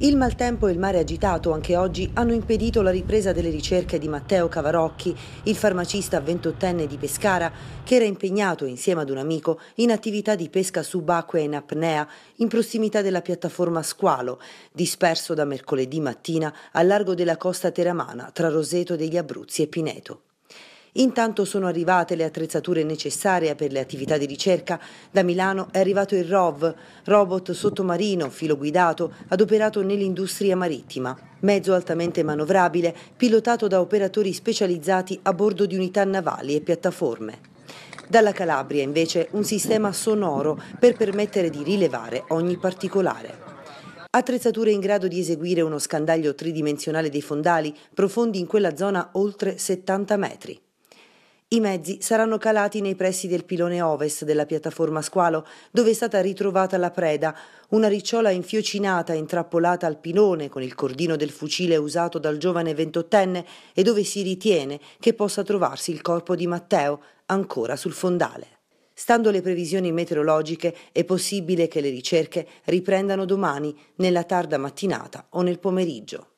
Il maltempo e il mare agitato anche oggi hanno impedito la ripresa delle ricerche di Matteo Cavarocchi, il farmacista ventottenne di Pescara, che era impegnato insieme ad un amico in attività di pesca subacquea in apnea in prossimità della piattaforma Squalo, disperso da mercoledì mattina al largo della costa teramana tra Roseto degli Abruzzi e Pineto. Intanto sono arrivate le attrezzature necessarie per le attività di ricerca. Da Milano è arrivato il ROV, robot sottomarino filo guidato adoperato nell'industria marittima. Mezzo altamente manovrabile, pilotato da operatori specializzati a bordo di unità navali e piattaforme. Dalla Calabria invece un sistema sonoro per permettere di rilevare ogni particolare. Attrezzature in grado di eseguire uno scandaglio tridimensionale dei fondali profondi in quella zona oltre 70 metri. I mezzi saranno calati nei pressi del pilone ovest della piattaforma Squalo, dove è stata ritrovata la preda, una ricciola infiocinata intrappolata al pilone con il cordino del fucile usato dal giovane ventottenne e dove si ritiene che possa trovarsi il corpo di Matteo, ancora sul fondale. Stando alle previsioni meteorologiche, è possibile che le ricerche riprendano domani, nella tarda mattinata o nel pomeriggio.